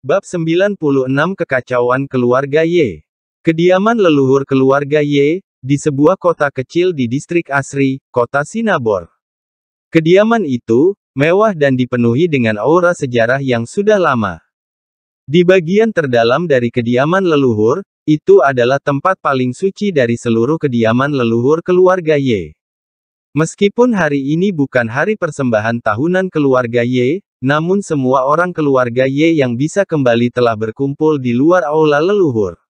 Bab 96 Kekacauan Keluarga Y. Kediaman leluhur keluarga Y, di sebuah kota kecil di distrik Asri, kota Sinabor. Kediaman itu, mewah dan dipenuhi dengan aura sejarah yang sudah lama. Di bagian terdalam dari kediaman leluhur, itu adalah tempat paling suci dari seluruh kediaman leluhur keluarga Y. Meskipun hari ini bukan hari persembahan tahunan keluarga Y, namun semua orang keluarga Ye yang bisa kembali telah berkumpul di luar aula leluhur.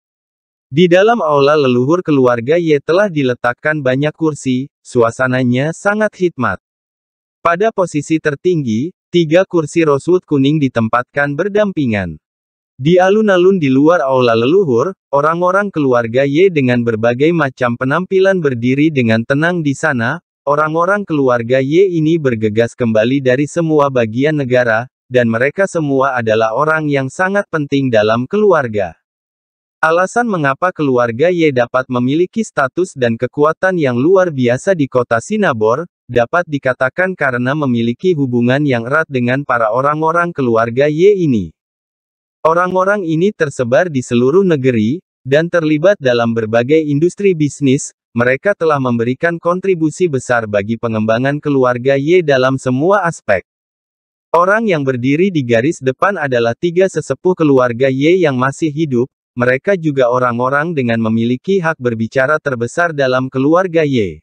Di dalam aula leluhur keluarga Ye telah diletakkan banyak kursi, suasananya sangat hikmat. Pada posisi tertinggi, tiga kursi roswood kuning ditempatkan berdampingan. Di alun-alun di luar aula leluhur, orang-orang keluarga Ye dengan berbagai macam penampilan berdiri dengan tenang di sana, Orang-orang keluarga Y ini bergegas kembali dari semua bagian negara, dan mereka semua adalah orang yang sangat penting dalam keluarga. Alasan mengapa keluarga Y dapat memiliki status dan kekuatan yang luar biasa di kota Sinabor, dapat dikatakan karena memiliki hubungan yang erat dengan para orang-orang keluarga Y ini. Orang-orang ini tersebar di seluruh negeri, dan terlibat dalam berbagai industri bisnis, mereka telah memberikan kontribusi besar bagi pengembangan keluarga Y dalam semua aspek. Orang yang berdiri di garis depan adalah tiga sesepuh keluarga Y yang masih hidup, mereka juga orang-orang dengan memiliki hak berbicara terbesar dalam keluarga Y.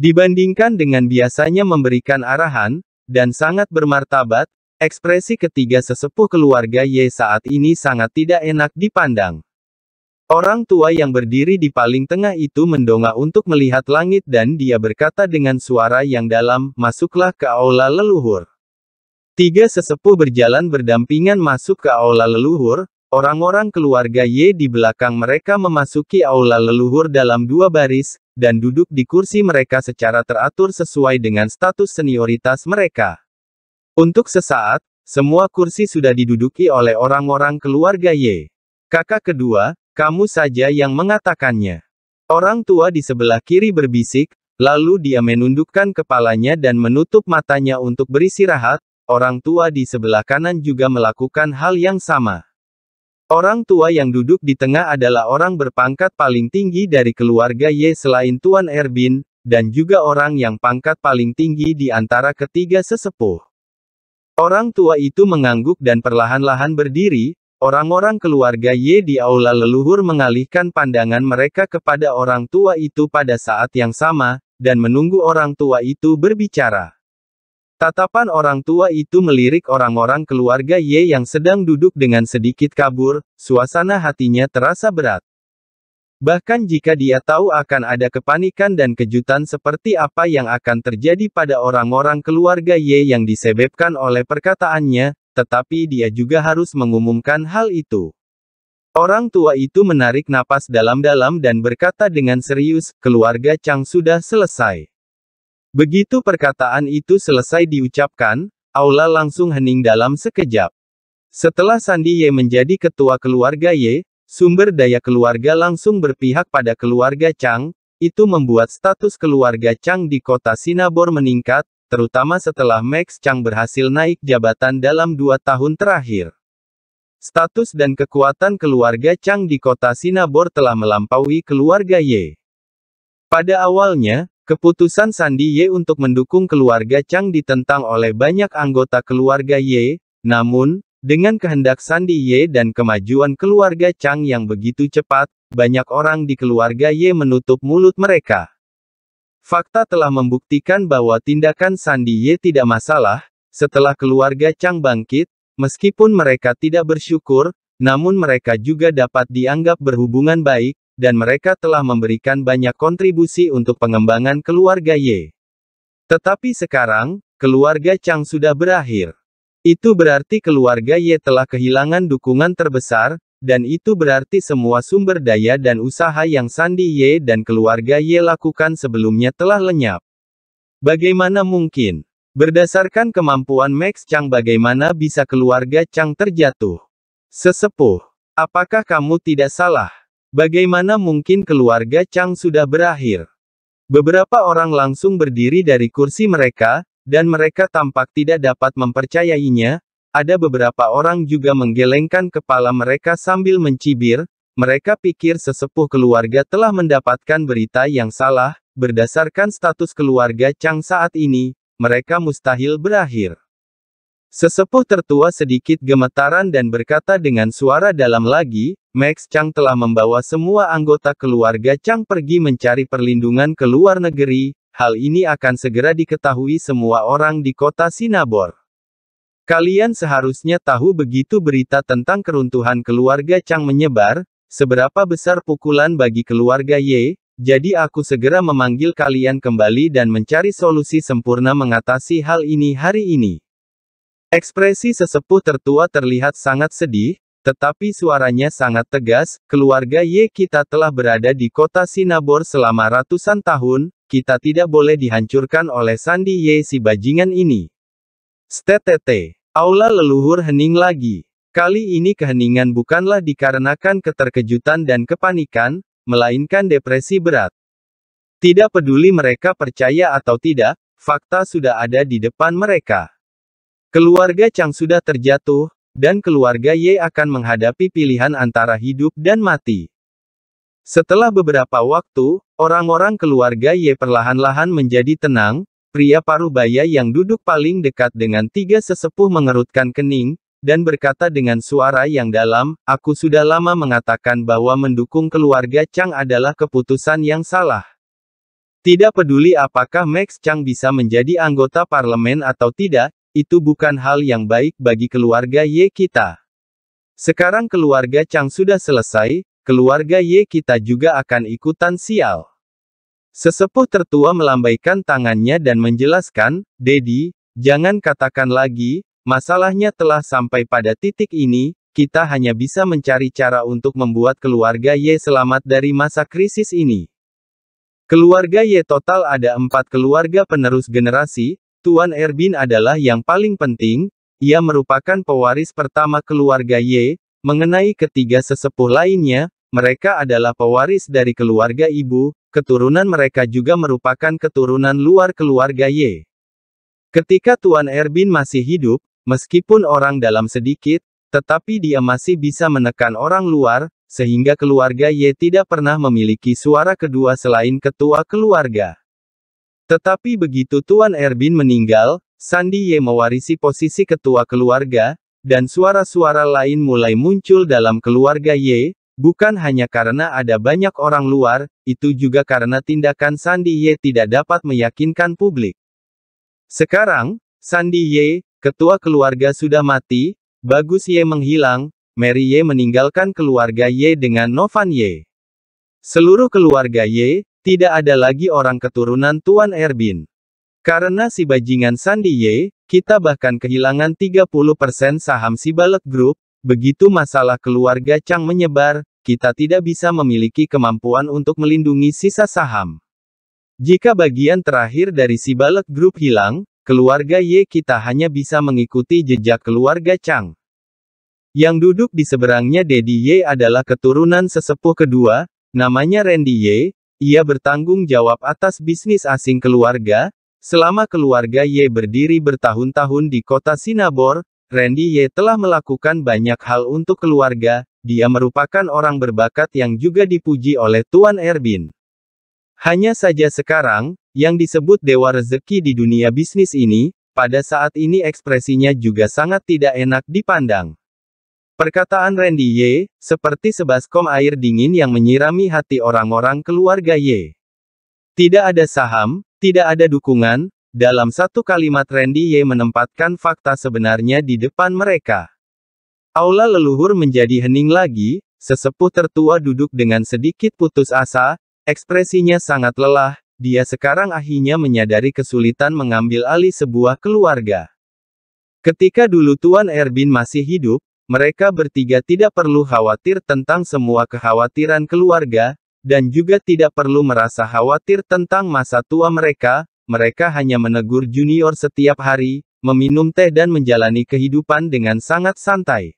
Dibandingkan dengan biasanya memberikan arahan, dan sangat bermartabat, ekspresi ketiga sesepuh keluarga Y saat ini sangat tidak enak dipandang. Orang tua yang berdiri di paling tengah itu mendongak untuk melihat langit dan dia berkata dengan suara yang dalam, masuklah ke aula leluhur. Tiga sesepuh berjalan berdampingan masuk ke aula leluhur, orang-orang keluarga Y di belakang mereka memasuki aula leluhur dalam dua baris, dan duduk di kursi mereka secara teratur sesuai dengan status senioritas mereka. Untuk sesaat, semua kursi sudah diduduki oleh orang-orang keluarga Y. Kakak kedua, kamu saja yang mengatakannya. Orang tua di sebelah kiri berbisik, lalu dia menundukkan kepalanya dan menutup matanya untuk beristirahat, orang tua di sebelah kanan juga melakukan hal yang sama. Orang tua yang duduk di tengah adalah orang berpangkat paling tinggi dari keluarga Ye selain Tuan Erbin, dan juga orang yang pangkat paling tinggi di antara ketiga sesepuh. Orang tua itu mengangguk dan perlahan-lahan berdiri, Orang-orang keluarga Ye di aula leluhur mengalihkan pandangan mereka kepada orang tua itu pada saat yang sama, dan menunggu orang tua itu berbicara. Tatapan orang tua itu melirik orang-orang keluarga Ye yang sedang duduk dengan sedikit kabur, suasana hatinya terasa berat. Bahkan jika dia tahu akan ada kepanikan dan kejutan seperti apa yang akan terjadi pada orang-orang keluarga Ye yang disebabkan oleh perkataannya, tetapi dia juga harus mengumumkan hal itu. Orang tua itu menarik napas dalam-dalam dan berkata dengan serius, keluarga Chang sudah selesai. Begitu perkataan itu selesai diucapkan, aula langsung hening dalam sekejap. Setelah Sandi Ye menjadi ketua keluarga Ye, sumber daya keluarga langsung berpihak pada keluarga Chang, itu membuat status keluarga Chang di kota Sinabor meningkat, terutama setelah Max Chang berhasil naik jabatan dalam dua tahun terakhir. Status dan kekuatan keluarga Chang di kota Sinabor telah melampaui keluarga Ye. Pada awalnya, keputusan Sandi Ye untuk mendukung keluarga Chang ditentang oleh banyak anggota keluarga Ye, namun, dengan kehendak Sandi Ye dan kemajuan keluarga Chang yang begitu cepat, banyak orang di keluarga Ye menutup mulut mereka. Fakta telah membuktikan bahwa tindakan Sandi Ye tidak masalah, setelah keluarga Chang bangkit, meskipun mereka tidak bersyukur, namun mereka juga dapat dianggap berhubungan baik, dan mereka telah memberikan banyak kontribusi untuk pengembangan keluarga Ye. Tetapi sekarang, keluarga Chang sudah berakhir. Itu berarti keluarga Ye telah kehilangan dukungan terbesar, dan itu berarti semua sumber daya dan usaha yang Sandi Ye dan keluarga Ye lakukan sebelumnya telah lenyap. Bagaimana mungkin? Berdasarkan kemampuan Max Chang bagaimana bisa keluarga Chang terjatuh? Sesepuh, apakah kamu tidak salah? Bagaimana mungkin keluarga Chang sudah berakhir? Beberapa orang langsung berdiri dari kursi mereka, dan mereka tampak tidak dapat mempercayainya, ada beberapa orang juga menggelengkan kepala mereka sambil mencibir, mereka pikir sesepuh keluarga telah mendapatkan berita yang salah, berdasarkan status keluarga Chang saat ini, mereka mustahil berakhir. Sesepuh tertua sedikit gemetaran dan berkata dengan suara dalam lagi, Max Chang telah membawa semua anggota keluarga Chang pergi mencari perlindungan ke luar negeri, hal ini akan segera diketahui semua orang di kota Sinabor. Kalian seharusnya tahu begitu berita tentang keruntuhan keluarga Chang menyebar, seberapa besar pukulan bagi keluarga Ye, jadi aku segera memanggil kalian kembali dan mencari solusi sempurna mengatasi hal ini hari ini. Ekspresi sesepuh tertua terlihat sangat sedih, tetapi suaranya sangat tegas, keluarga Ye kita telah berada di kota Sinabor selama ratusan tahun, kita tidak boleh dihancurkan oleh Sandi Ye si bajingan ini. STTT. Aula leluhur hening lagi. Kali ini keheningan bukanlah dikarenakan keterkejutan dan kepanikan, melainkan depresi berat. Tidak peduli mereka percaya atau tidak, fakta sudah ada di depan mereka. Keluarga Chang sudah terjatuh, dan keluarga Ye akan menghadapi pilihan antara hidup dan mati. Setelah beberapa waktu, orang-orang keluarga Ye perlahan-lahan menjadi tenang, Pria paruh baya yang duduk paling dekat dengan tiga sesepuh mengerutkan kening, dan berkata dengan suara yang dalam, aku sudah lama mengatakan bahwa mendukung keluarga Chang adalah keputusan yang salah. Tidak peduli apakah Max Chang bisa menjadi anggota parlemen atau tidak, itu bukan hal yang baik bagi keluarga Ye kita. Sekarang keluarga Chang sudah selesai, keluarga Ye kita juga akan ikutan sial. Sesepuh tertua melambaikan tangannya dan menjelaskan, Dedi, jangan katakan lagi, masalahnya telah sampai pada titik ini, kita hanya bisa mencari cara untuk membuat keluarga Y selamat dari masa krisis ini. Keluarga Y total ada empat keluarga penerus generasi, Tuan Erbin adalah yang paling penting, ia merupakan pewaris pertama keluarga Y, mengenai ketiga sesepuh lainnya, mereka adalah pewaris dari keluarga ibu, keturunan mereka juga merupakan keturunan luar keluarga Y. Ketika Tuan Erbin masih hidup, meskipun orang dalam sedikit, tetapi dia masih bisa menekan orang luar, sehingga keluarga Y tidak pernah memiliki suara kedua selain ketua keluarga. Tetapi begitu Tuan Erbin meninggal, Sandi Y mewarisi posisi ketua keluarga, dan suara-suara lain mulai muncul dalam keluarga Y, Bukan hanya karena ada banyak orang luar, itu juga karena tindakan Sandi Ye tidak dapat meyakinkan publik. Sekarang, Sandi Ye, ketua keluarga sudah mati, Bagus Ye menghilang, Mary Ye meninggalkan keluarga Ye dengan Novan Ye. Seluruh keluarga Ye, tidak ada lagi orang keturunan Tuan Erbin. Karena si bajingan Sandi Ye, kita bahkan kehilangan 30% saham Sibalek Group, Begitu masalah keluarga Chang menyebar, kita tidak bisa memiliki kemampuan untuk melindungi sisa saham. Jika bagian terakhir dari si Balek Group hilang, keluarga Ye kita hanya bisa mengikuti jejak keluarga Chang. Yang duduk di seberangnya Dedi Ye adalah keturunan sesepuh kedua, namanya Randy Ye. ia bertanggung jawab atas bisnis asing keluarga, selama keluarga Ye berdiri bertahun-tahun di kota Sinabor, Randy Ye telah melakukan banyak hal untuk keluarga, dia merupakan orang berbakat yang juga dipuji oleh Tuan Erbin. Hanya saja sekarang, yang disebut dewa rezeki di dunia bisnis ini, pada saat ini ekspresinya juga sangat tidak enak dipandang. Perkataan Randy Ye seperti sebaskom air dingin yang menyirami hati orang-orang keluarga Ye. Tidak ada saham, tidak ada dukungan, dalam satu kalimat Randy Ye menempatkan fakta sebenarnya di depan mereka. Aula leluhur menjadi hening lagi, sesepuh tertua duduk dengan sedikit putus asa, ekspresinya sangat lelah, dia sekarang akhirnya menyadari kesulitan mengambil alih sebuah keluarga. Ketika dulu Tuan Erbin masih hidup, mereka bertiga tidak perlu khawatir tentang semua kekhawatiran keluarga, dan juga tidak perlu merasa khawatir tentang masa tua mereka, mereka hanya menegur junior setiap hari, meminum teh dan menjalani kehidupan dengan sangat santai.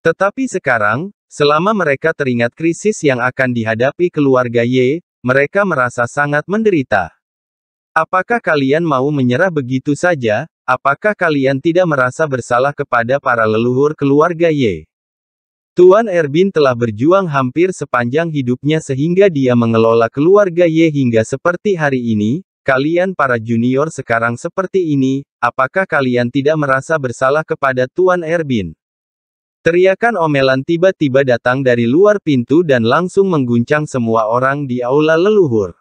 Tetapi sekarang, selama mereka teringat krisis yang akan dihadapi keluarga Y, mereka merasa sangat menderita. Apakah kalian mau menyerah begitu saja? Apakah kalian tidak merasa bersalah kepada para leluhur keluarga Y? Tuan Erbin telah berjuang hampir sepanjang hidupnya sehingga dia mengelola keluarga Y hingga seperti hari ini, Kalian para junior sekarang seperti ini, apakah kalian tidak merasa bersalah kepada Tuan Erbin? Teriakan omelan tiba-tiba datang dari luar pintu dan langsung mengguncang semua orang di aula leluhur.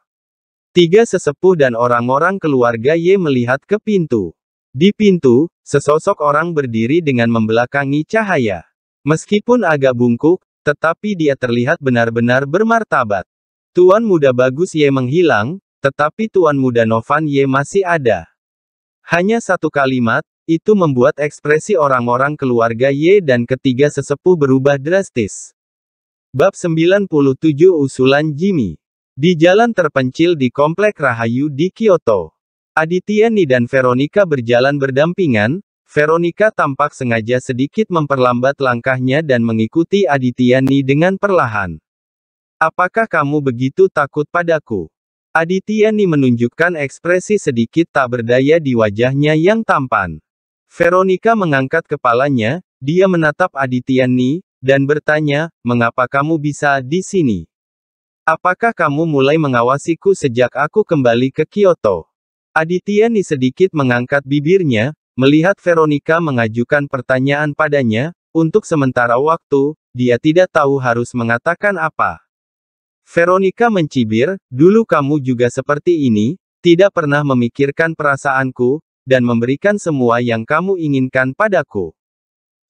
Tiga sesepuh dan orang-orang keluarga Ye melihat ke pintu. Di pintu, sesosok orang berdiri dengan membelakangi cahaya. Meskipun agak bungkuk, tetapi dia terlihat benar-benar bermartabat. Tuan muda bagus Ye menghilang, tetapi Tuan Muda Novan Ye masih ada. Hanya satu kalimat, itu membuat ekspresi orang-orang keluarga Ye dan ketiga sesepuh berubah drastis. Bab 97 Usulan Jimmy Di jalan terpencil di Komplek Rahayu di Kyoto. Aditya Ni dan Veronica berjalan berdampingan, Veronica tampak sengaja sedikit memperlambat langkahnya dan mengikuti Aditya Ni dengan perlahan. Apakah kamu begitu takut padaku? Adityani menunjukkan ekspresi sedikit tak berdaya di wajahnya yang tampan. Veronica mengangkat kepalanya, dia menatap Adityani, dan bertanya, mengapa kamu bisa di sini? Apakah kamu mulai mengawasiku sejak aku kembali ke Kyoto? Adityani sedikit mengangkat bibirnya, melihat Veronica mengajukan pertanyaan padanya, untuk sementara waktu, dia tidak tahu harus mengatakan apa. Veronica mencibir, dulu kamu juga seperti ini, tidak pernah memikirkan perasaanku, dan memberikan semua yang kamu inginkan padaku.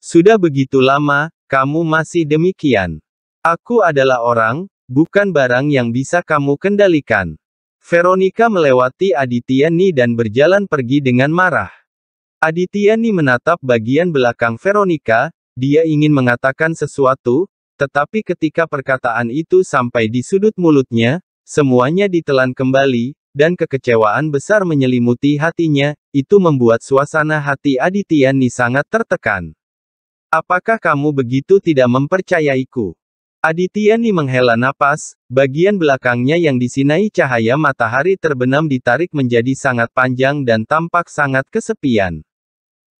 Sudah begitu lama, kamu masih demikian. Aku adalah orang, bukan barang yang bisa kamu kendalikan. Veronica melewati Aditya dan berjalan pergi dengan marah. Aditya menatap bagian belakang Veronica, dia ingin mengatakan sesuatu, tetapi ketika perkataan itu sampai di sudut mulutnya, semuanya ditelan kembali, dan kekecewaan besar menyelimuti hatinya, itu membuat suasana hati Aditya Ni sangat tertekan. Apakah kamu begitu tidak mempercayaiku? Aditya Ni menghela napas, bagian belakangnya yang disinai cahaya matahari terbenam ditarik menjadi sangat panjang dan tampak sangat kesepian.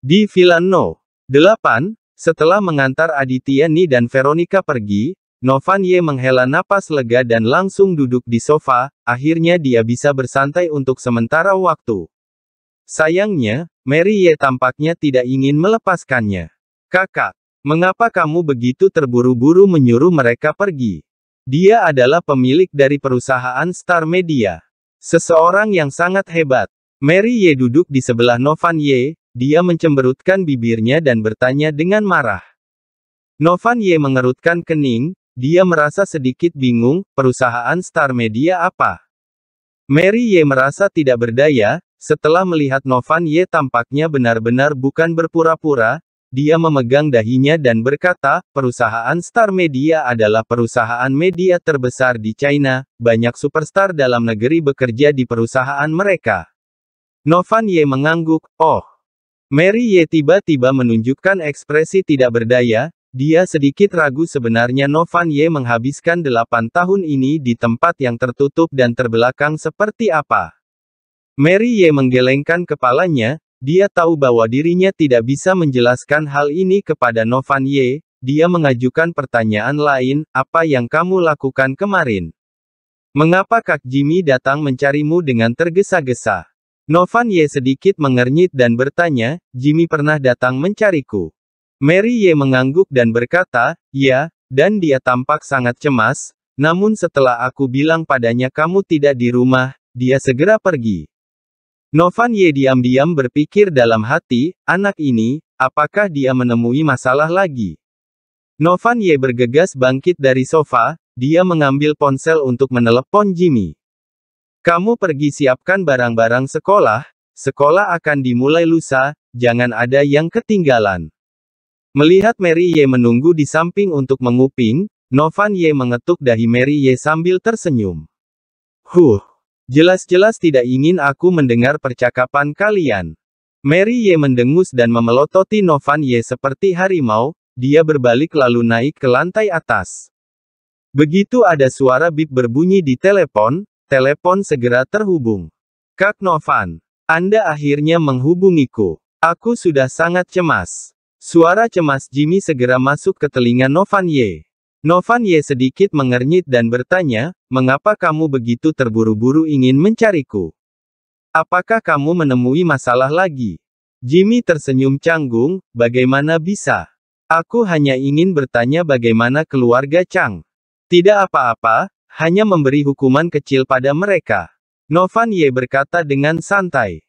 Di Villano 8, setelah mengantar Aditya Ni dan Veronica pergi, Novan Ye menghela napas lega dan langsung duduk di sofa, akhirnya dia bisa bersantai untuk sementara waktu. Sayangnya, Mary Ye tampaknya tidak ingin melepaskannya. Kakak, mengapa kamu begitu terburu-buru menyuruh mereka pergi? Dia adalah pemilik dari perusahaan Star Media. Seseorang yang sangat hebat. Mary Ye duduk di sebelah Novan Ye, dia mencemberutkan bibirnya dan bertanya dengan marah. Novan Ye mengerutkan kening, dia merasa sedikit bingung, perusahaan Star Media apa? Mary Ye merasa tidak berdaya, setelah melihat Novan Ye tampaknya benar-benar bukan berpura-pura, dia memegang dahinya dan berkata, perusahaan Star Media adalah perusahaan media terbesar di China, banyak superstar dalam negeri bekerja di perusahaan mereka. Novan Ye mengangguk, oh. Mary Ye tiba-tiba menunjukkan ekspresi tidak berdaya, dia sedikit ragu sebenarnya Novan Ye menghabiskan delapan tahun ini di tempat yang tertutup dan terbelakang seperti apa. Mary Ye menggelengkan kepalanya, dia tahu bahwa dirinya tidak bisa menjelaskan hal ini kepada Novan Ye, dia mengajukan pertanyaan lain, apa yang kamu lakukan kemarin? Mengapa Kak Jimmy datang mencarimu dengan tergesa-gesa? Novan Ye sedikit mengernyit dan bertanya, Jimmy pernah datang mencariku. Mary Ye mengangguk dan berkata, ya, dan dia tampak sangat cemas, namun setelah aku bilang padanya kamu tidak di rumah, dia segera pergi. Novan Ye diam-diam berpikir dalam hati, anak ini, apakah dia menemui masalah lagi? Novan Ye bergegas bangkit dari sofa, dia mengambil ponsel untuk menelepon Jimmy. Kamu pergi siapkan barang-barang sekolah, sekolah akan dimulai lusa, jangan ada yang ketinggalan. Melihat Mary Ye menunggu di samping untuk menguping, Novan Ye mengetuk dahi Mary Ye sambil tersenyum. Huh, jelas-jelas tidak ingin aku mendengar percakapan kalian. Mary Ye mendengus dan memelototi Novan Ye seperti harimau, dia berbalik lalu naik ke lantai atas. Begitu ada suara bip berbunyi di telepon, Telepon segera terhubung. Kak Novan, Anda akhirnya menghubungiku. Aku sudah sangat cemas. Suara cemas Jimmy segera masuk ke telinga Novan Ye. Novan Ye sedikit mengernyit dan bertanya, mengapa kamu begitu terburu-buru ingin mencariku? Apakah kamu menemui masalah lagi? Jimmy tersenyum canggung, bagaimana bisa? Aku hanya ingin bertanya bagaimana keluarga Chang. Tidak apa-apa, hanya memberi hukuman kecil pada mereka. Novan Ye berkata dengan santai.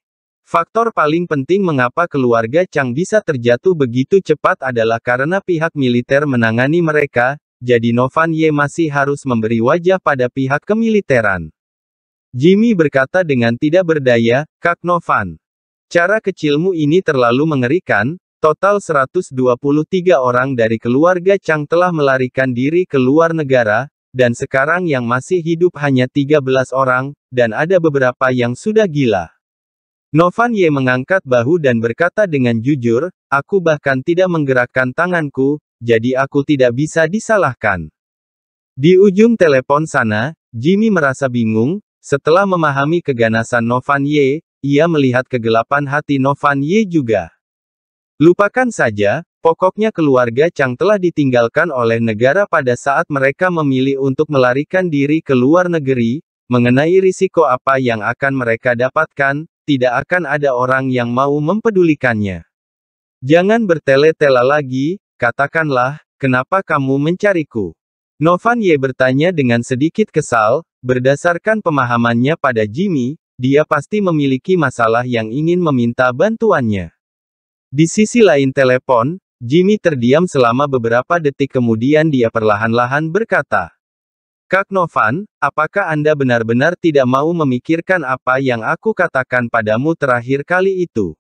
Faktor paling penting mengapa keluarga Chang bisa terjatuh begitu cepat adalah karena pihak militer menangani mereka, jadi Novan Ye masih harus memberi wajah pada pihak kemiliteran. Jimmy berkata dengan tidak berdaya, Kak Novan. Cara kecilmu ini terlalu mengerikan, total 123 orang dari keluarga Chang telah melarikan diri ke luar negara, dan sekarang yang masih hidup hanya 13 orang, dan ada beberapa yang sudah gila. Novan Ye mengangkat bahu dan berkata dengan jujur, aku bahkan tidak menggerakkan tanganku, jadi aku tidak bisa disalahkan. Di ujung telepon sana, Jimmy merasa bingung, setelah memahami keganasan Novan Ye, ia melihat kegelapan hati Novan Ye juga. Lupakan saja, Pokoknya keluarga Chang telah ditinggalkan oleh negara pada saat mereka memilih untuk melarikan diri ke luar negeri, mengenai risiko apa yang akan mereka dapatkan, tidak akan ada orang yang mau mempedulikannya. Jangan bertele tele lagi, katakanlah, kenapa kamu mencariku? Novan Ye bertanya dengan sedikit kesal, berdasarkan pemahamannya pada Jimmy, dia pasti memiliki masalah yang ingin meminta bantuannya. Di sisi lain telepon, Jimmy terdiam selama beberapa detik kemudian dia perlahan-lahan berkata, Kak Novan, apakah Anda benar-benar tidak mau memikirkan apa yang aku katakan padamu terakhir kali itu?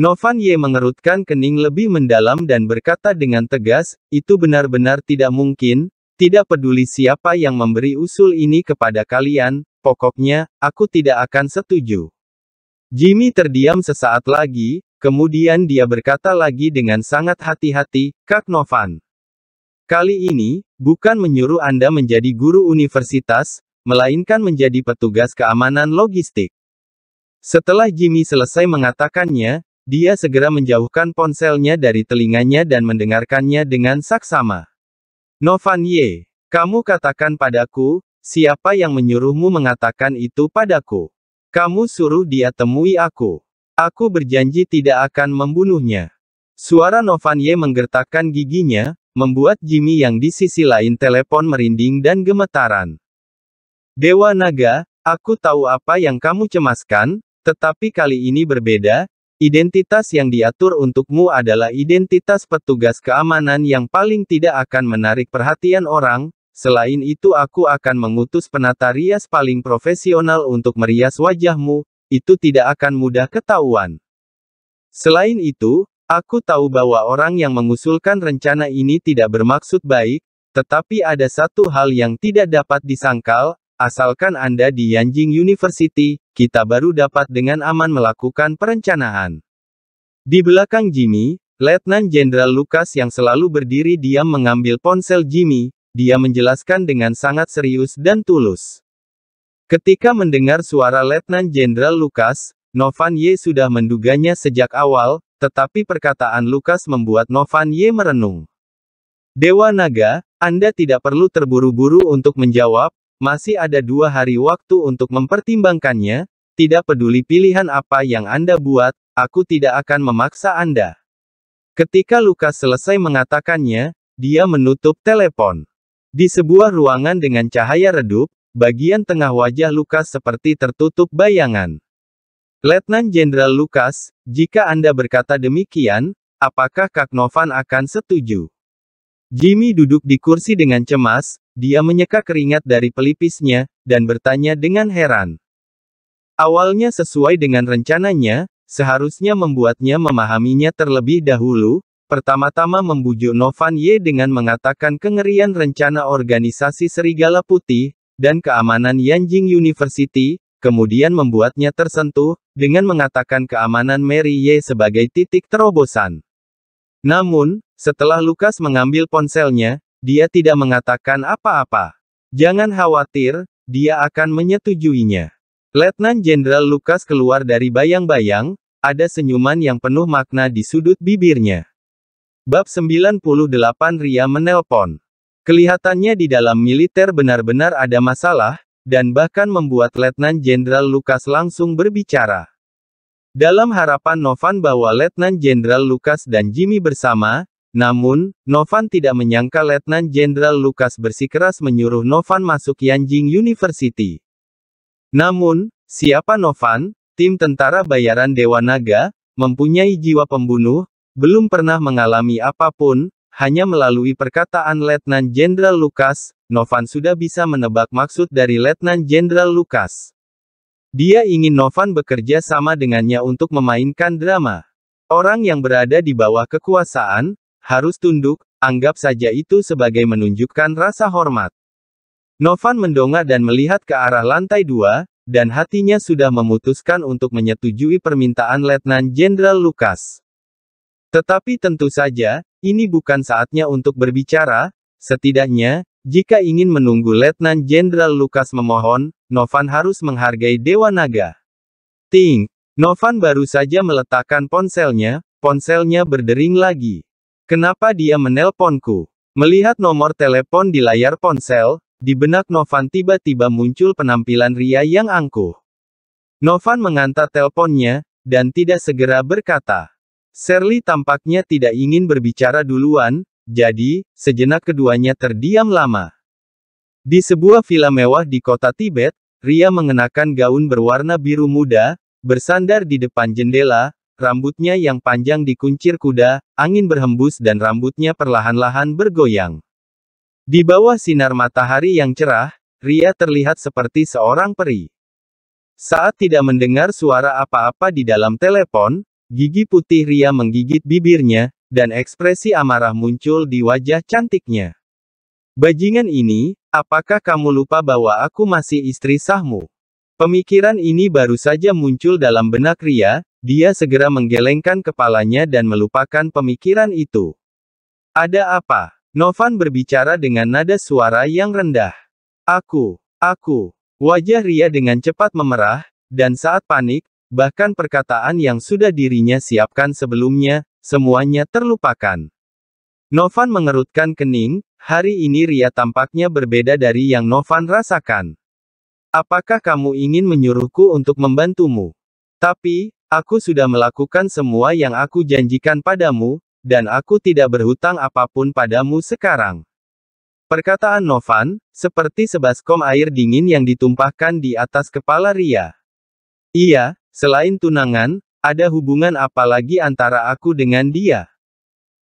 Novan Ye mengerutkan kening lebih mendalam dan berkata dengan tegas, itu benar-benar tidak mungkin, tidak peduli siapa yang memberi usul ini kepada kalian, pokoknya, aku tidak akan setuju. Jimmy terdiam sesaat lagi, Kemudian dia berkata lagi dengan sangat hati-hati, Kak Novan. Kali ini, bukan menyuruh Anda menjadi guru universitas, melainkan menjadi petugas keamanan logistik. Setelah Jimmy selesai mengatakannya, dia segera menjauhkan ponselnya dari telinganya dan mendengarkannya dengan saksama. Novan Ye, kamu katakan padaku, siapa yang menyuruhmu mengatakan itu padaku? Kamu suruh dia temui aku. Aku berjanji tidak akan membunuhnya. Suara Novanye menggertakkan giginya, membuat Jimmy yang di sisi lain telepon merinding dan gemetaran. Dewa Naga, aku tahu apa yang kamu cemaskan, tetapi kali ini berbeda, identitas yang diatur untukmu adalah identitas petugas keamanan yang paling tidak akan menarik perhatian orang, selain itu aku akan mengutus penata rias paling profesional untuk merias wajahmu, itu tidak akan mudah ketahuan. Selain itu, aku tahu bahwa orang yang mengusulkan rencana ini tidak bermaksud baik, tetapi ada satu hal yang tidak dapat disangkal, asalkan Anda di Yanjing University, kita baru dapat dengan aman melakukan perencanaan. Di belakang Jimmy, Letnan Jenderal Lukas yang selalu berdiri diam mengambil ponsel Jimmy, dia menjelaskan dengan sangat serius dan tulus. Ketika mendengar suara Letnan Jenderal Lukas, Novan Ye sudah menduganya sejak awal, tetapi perkataan Lukas membuat Novan Ye merenung. Dewa Naga, Anda tidak perlu terburu-buru untuk menjawab, masih ada dua hari waktu untuk mempertimbangkannya, tidak peduli pilihan apa yang Anda buat, aku tidak akan memaksa Anda. Ketika Lukas selesai mengatakannya, dia menutup telepon. Di sebuah ruangan dengan cahaya redup, bagian tengah wajah Lukas seperti tertutup bayangan. Letnan Jenderal Lukas, jika Anda berkata demikian, apakah Kak Novan akan setuju? Jimmy duduk di kursi dengan cemas, dia menyeka keringat dari pelipisnya, dan bertanya dengan heran. Awalnya sesuai dengan rencananya, seharusnya membuatnya memahaminya terlebih dahulu, pertama-tama membujuk Novan Ye dengan mengatakan kengerian rencana organisasi Serigala Putih, dan keamanan Yanjing University, kemudian membuatnya tersentuh, dengan mengatakan keamanan Mary Ye sebagai titik terobosan. Namun, setelah Lukas mengambil ponselnya, dia tidak mengatakan apa-apa. Jangan khawatir, dia akan menyetujuinya. Letnan Jenderal Lukas keluar dari bayang-bayang, ada senyuman yang penuh makna di sudut bibirnya. Bab 98 Ria menelpon. Kelihatannya di dalam militer benar-benar ada masalah, dan bahkan membuat Letnan Jenderal Lukas langsung berbicara. Dalam harapan Novan bahwa Letnan Jenderal Lukas dan Jimmy bersama, namun, Novan tidak menyangka Letnan Jenderal Lukas bersikeras menyuruh Novan masuk Yanjing University. Namun, siapa Novan, tim tentara bayaran Dewa Naga, mempunyai jiwa pembunuh, belum pernah mengalami apapun, hanya melalui perkataan Letnan Jenderal Lukas, Novan sudah bisa menebak maksud dari Letnan Jenderal Lukas. Dia ingin Novan bekerja sama dengannya untuk memainkan drama. Orang yang berada di bawah kekuasaan, harus tunduk, anggap saja itu sebagai menunjukkan rasa hormat. Novan mendongak dan melihat ke arah lantai dua, dan hatinya sudah memutuskan untuk menyetujui permintaan Letnan Jenderal Lukas. Tetapi tentu saja, ini bukan saatnya untuk berbicara, setidaknya, jika ingin menunggu Letnan Jenderal Lukas memohon, Novan harus menghargai Dewa Naga. Ting, Novan baru saja meletakkan ponselnya, ponselnya berdering lagi. Kenapa dia menelponku? Melihat nomor telepon di layar ponsel, di benak Novan tiba-tiba muncul penampilan Ria yang angkuh. Novan mengantar teleponnya, dan tidak segera berkata. Shirley tampaknya tidak ingin berbicara duluan, jadi, sejenak keduanya terdiam lama. Di sebuah villa mewah di kota Tibet, Ria mengenakan gaun berwarna biru muda, bersandar di depan jendela, rambutnya yang panjang dikuncir kuda, angin berhembus dan rambutnya perlahan-lahan bergoyang. Di bawah sinar matahari yang cerah, Ria terlihat seperti seorang peri. Saat tidak mendengar suara apa-apa di dalam telepon, Gigi putih Ria menggigit bibirnya, dan ekspresi amarah muncul di wajah cantiknya. Bajingan ini, apakah kamu lupa bahwa aku masih istri sahmu? Pemikiran ini baru saja muncul dalam benak Ria, dia segera menggelengkan kepalanya dan melupakan pemikiran itu. Ada apa? Novan berbicara dengan nada suara yang rendah. Aku, aku, wajah Ria dengan cepat memerah, dan saat panik, Bahkan perkataan yang sudah dirinya siapkan sebelumnya, semuanya terlupakan. Novan mengerutkan kening, hari ini Ria tampaknya berbeda dari yang Novan rasakan. Apakah kamu ingin menyuruhku untuk membantumu? Tapi, aku sudah melakukan semua yang aku janjikan padamu, dan aku tidak berhutang apapun padamu sekarang. Perkataan Novan, seperti sebaskom air dingin yang ditumpahkan di atas kepala Ria. Iya, Selain tunangan, ada hubungan apa lagi antara aku dengan dia?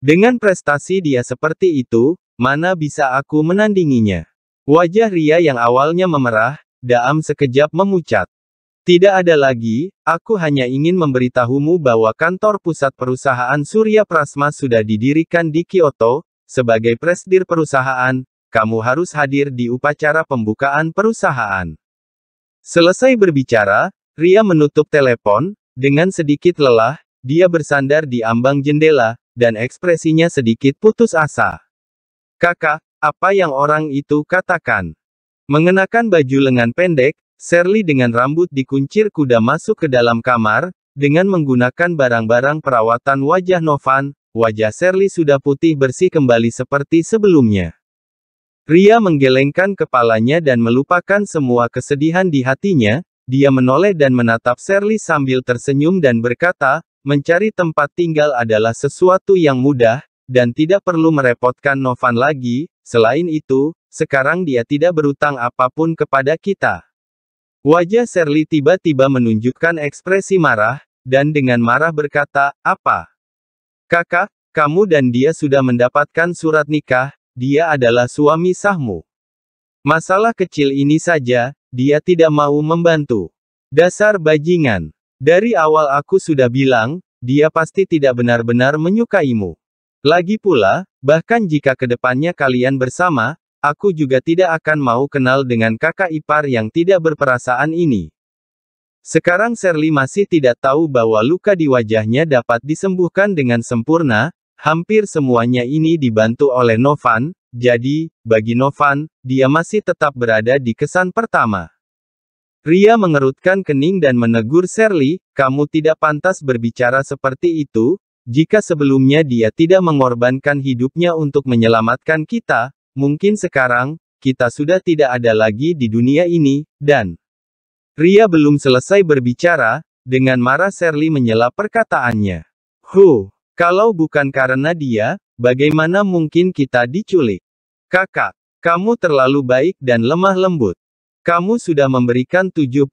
Dengan prestasi dia seperti itu, mana bisa aku menandinginya? Wajah Ria yang awalnya memerah, Daam sekejap memucat. Tidak ada lagi, aku hanya ingin memberitahumu bahwa kantor pusat perusahaan Surya Prasma sudah didirikan di Kyoto, sebagai presdir perusahaan, kamu harus hadir di upacara pembukaan perusahaan. Selesai berbicara, Ria menutup telepon, dengan sedikit lelah, dia bersandar di ambang jendela, dan ekspresinya sedikit putus asa. Kakak, apa yang orang itu katakan? Mengenakan baju lengan pendek, Shirley dengan rambut dikuncir kuda masuk ke dalam kamar, dengan menggunakan barang-barang perawatan wajah Novan, wajah Shirley sudah putih bersih kembali seperti sebelumnya. Ria menggelengkan kepalanya dan melupakan semua kesedihan di hatinya, dia menoleh dan menatap Shirley sambil tersenyum dan berkata, mencari tempat tinggal adalah sesuatu yang mudah, dan tidak perlu merepotkan Novan lagi, selain itu, sekarang dia tidak berutang apapun kepada kita. Wajah Shirley tiba-tiba menunjukkan ekspresi marah, dan dengan marah berkata, apa? Kakak, kamu dan dia sudah mendapatkan surat nikah, dia adalah suami sahmu. Masalah kecil ini saja, dia tidak mau membantu. Dasar bajingan. Dari awal aku sudah bilang, dia pasti tidak benar-benar menyukaimu. Lagi pula, bahkan jika kedepannya kalian bersama, aku juga tidak akan mau kenal dengan kakak ipar yang tidak berperasaan ini. Sekarang Serli masih tidak tahu bahwa luka di wajahnya dapat disembuhkan dengan sempurna, hampir semuanya ini dibantu oleh Novan, jadi, bagi Novan, dia masih tetap berada di kesan pertama. Ria mengerutkan kening dan menegur Serly, kamu tidak pantas berbicara seperti itu, jika sebelumnya dia tidak mengorbankan hidupnya untuk menyelamatkan kita, mungkin sekarang, kita sudah tidak ada lagi di dunia ini, dan Ria belum selesai berbicara, dengan marah Serly menyela perkataannya. Huh, kalau bukan karena dia, Bagaimana mungkin kita diculik? Kakak, kamu terlalu baik dan lemah lembut. Kamu sudah memberikan 70%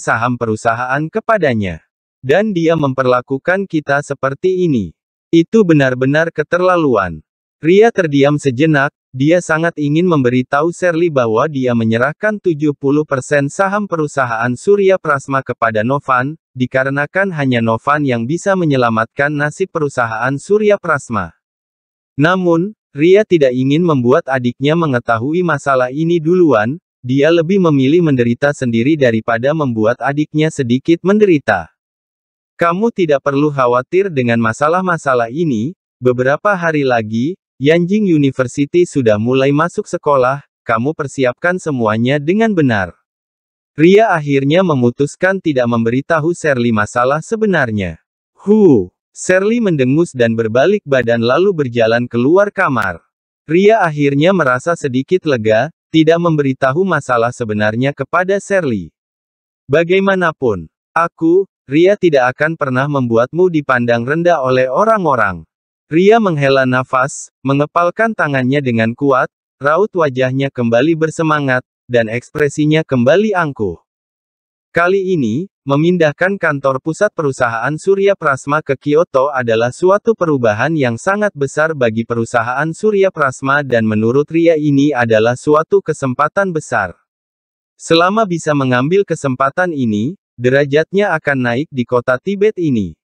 saham perusahaan kepadanya. Dan dia memperlakukan kita seperti ini. Itu benar-benar keterlaluan. Ria terdiam sejenak, dia sangat ingin memberitahu Shirley bahwa dia menyerahkan 70% saham perusahaan Surya Prasma kepada Novan, dikarenakan hanya Novan yang bisa menyelamatkan nasib perusahaan Surya Prasma. Namun, Ria tidak ingin membuat adiknya mengetahui masalah ini duluan, dia lebih memilih menderita sendiri daripada membuat adiknya sedikit menderita. Kamu tidak perlu khawatir dengan masalah-masalah ini, beberapa hari lagi, Yanjing University sudah mulai masuk sekolah, kamu persiapkan semuanya dengan benar. Ria akhirnya memutuskan tidak memberitahu Sherly masalah sebenarnya. Huh. Shirley mendengus dan berbalik badan lalu berjalan keluar kamar. Ria akhirnya merasa sedikit lega, tidak memberitahu masalah sebenarnya kepada Shirley. Bagaimanapun, aku, Ria tidak akan pernah membuatmu dipandang rendah oleh orang-orang. Ria menghela nafas, mengepalkan tangannya dengan kuat, raut wajahnya kembali bersemangat, dan ekspresinya kembali angkuh. Kali ini, Memindahkan kantor pusat perusahaan Surya Prasma ke Kyoto adalah suatu perubahan yang sangat besar bagi perusahaan Surya Prasma dan menurut Ria ini adalah suatu kesempatan besar. Selama bisa mengambil kesempatan ini, derajatnya akan naik di kota Tibet ini.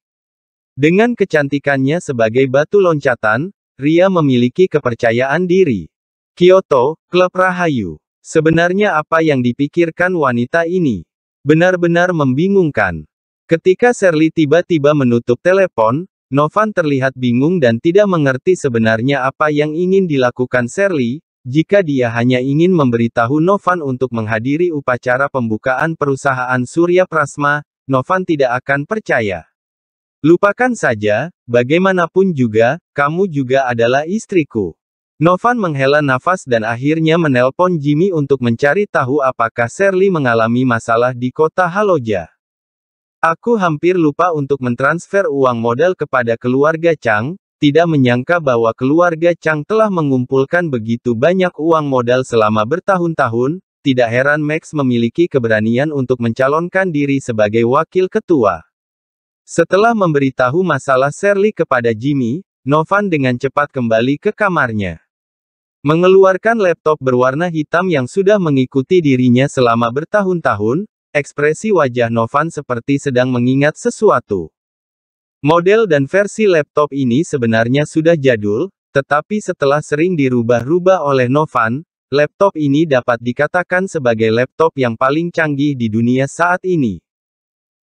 Dengan kecantikannya sebagai batu loncatan, Ria memiliki kepercayaan diri. Kyoto, Klub Rahayu. Sebenarnya apa yang dipikirkan wanita ini? Benar-benar membingungkan. Ketika Shirley tiba-tiba menutup telepon, Novan terlihat bingung dan tidak mengerti sebenarnya apa yang ingin dilakukan Shirley, jika dia hanya ingin memberitahu Novan untuk menghadiri upacara pembukaan perusahaan Surya Prasma, Novan tidak akan percaya. Lupakan saja, bagaimanapun juga, kamu juga adalah istriku. Novan menghela nafas dan akhirnya menelpon Jimmy untuk mencari tahu apakah Shirley mengalami masalah di kota Haloja. Aku hampir lupa untuk mentransfer uang modal kepada keluarga Chang, tidak menyangka bahwa keluarga Chang telah mengumpulkan begitu banyak uang modal selama bertahun-tahun, tidak heran Max memiliki keberanian untuk mencalonkan diri sebagai wakil ketua. Setelah memberitahu masalah Shirley kepada Jimmy, Novan dengan cepat kembali ke kamarnya. Mengeluarkan laptop berwarna hitam yang sudah mengikuti dirinya selama bertahun-tahun, ekspresi wajah Novan seperti sedang mengingat sesuatu. Model dan versi laptop ini sebenarnya sudah jadul, tetapi setelah sering dirubah-rubah oleh Novan, laptop ini dapat dikatakan sebagai laptop yang paling canggih di dunia saat ini.